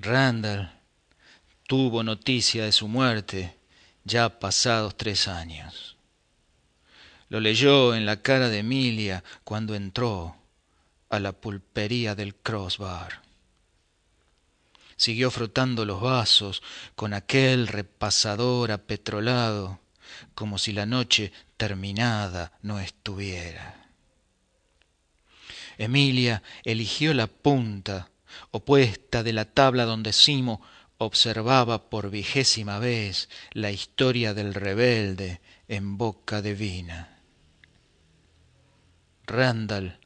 Randall tuvo noticia de su muerte ya pasados tres años. Lo leyó en la cara de Emilia cuando entró a la pulpería del crossbar. Siguió frotando los vasos con aquel repasador apetrolado, como si la noche terminada no estuviera. Emilia eligió la punta opuesta de la tabla donde Simo observaba por vigésima vez la historia del rebelde en boca divina. Randall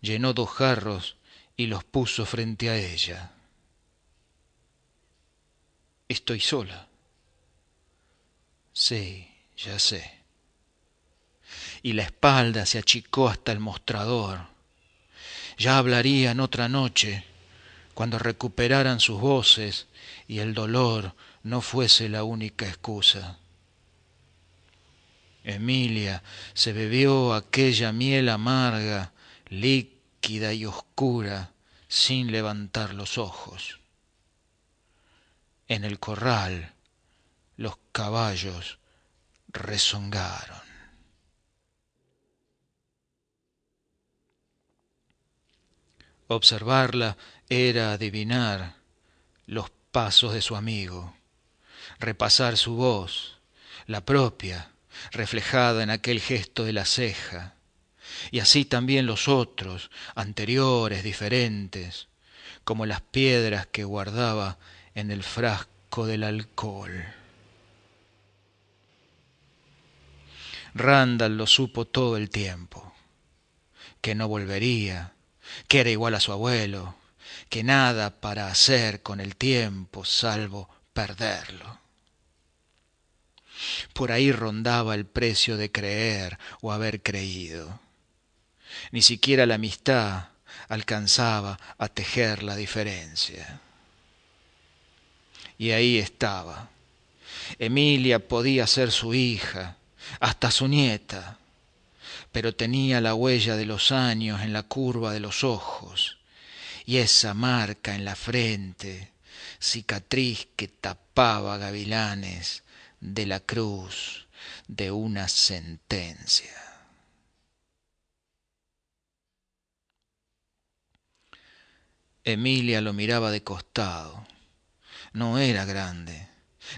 llenó dos jarros y los puso frente a ella. Estoy sola. Sí, ya sé. Y la espalda se achicó hasta el mostrador. Ya hablarían otra noche cuando recuperaran sus voces y el dolor no fuese la única excusa. Emilia se bebió aquella miel amarga, líquida y oscura, sin levantar los ojos. En el corral los caballos rezongaron. Observarla era adivinar los pasos de su amigo, repasar su voz, la propia, reflejada en aquel gesto de la ceja, y así también los otros, anteriores, diferentes, como las piedras que guardaba en el frasco del alcohol. Randall lo supo todo el tiempo, que no volvería, que era igual a su abuelo, que nada para hacer con el tiempo salvo perderlo. Por ahí rondaba el precio de creer o haber creído. Ni siquiera la amistad alcanzaba a tejer la diferencia. Y ahí estaba. Emilia podía ser su hija, hasta su nieta, pero tenía la huella de los años en la curva de los ojos y esa marca en la frente, cicatriz que tapaba gavilanes de la cruz de una sentencia. Emilia lo miraba de costado. No era grande,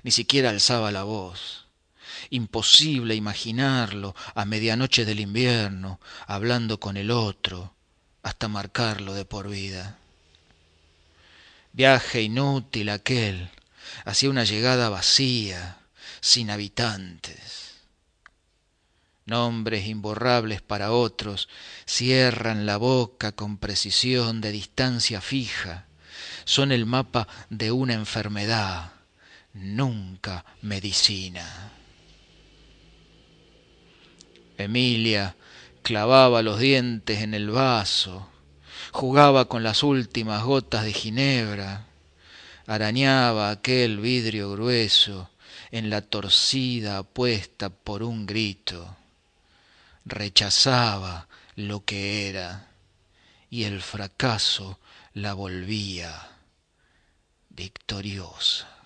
ni siquiera alzaba la voz imposible imaginarlo a medianoche del invierno, hablando con el otro, hasta marcarlo de por vida. Viaje inútil aquel, hacia una llegada vacía, sin habitantes. Nombres imborrables para otros cierran la boca con precisión de distancia fija. Son el mapa de una enfermedad, nunca medicina. Emilia clavaba los dientes en el vaso, jugaba con las últimas gotas de ginebra, arañaba aquel vidrio grueso en la torcida puesta por un grito, rechazaba lo que era y el fracaso la volvía victoriosa.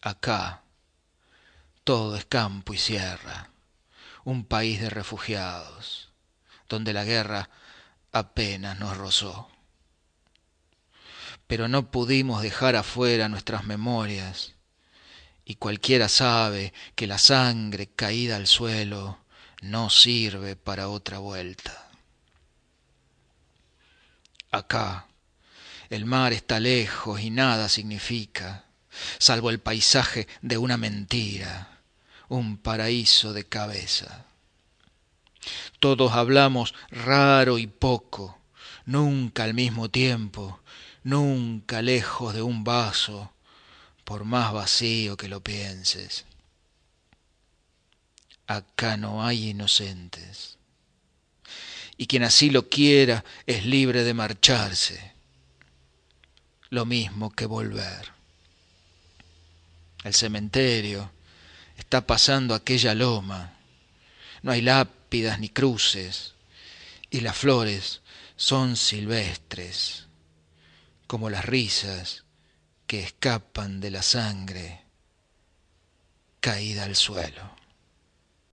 Acá todo es campo y sierra, un país de refugiados, donde la guerra apenas nos rozó. Pero no pudimos dejar afuera nuestras memorias, y cualquiera sabe que la sangre caída al suelo no sirve para otra vuelta. Acá, el mar está lejos y nada significa salvo el paisaje de una mentira, un paraíso de cabeza. Todos hablamos raro y poco, nunca al mismo tiempo, nunca lejos de un vaso, por más vacío que lo pienses. Acá no hay inocentes. Y quien así lo quiera es libre de marcharse, lo mismo que volver el cementerio, está pasando aquella loma. No hay lápidas ni cruces, y las flores son silvestres, como las risas que escapan de la sangre caída al suelo.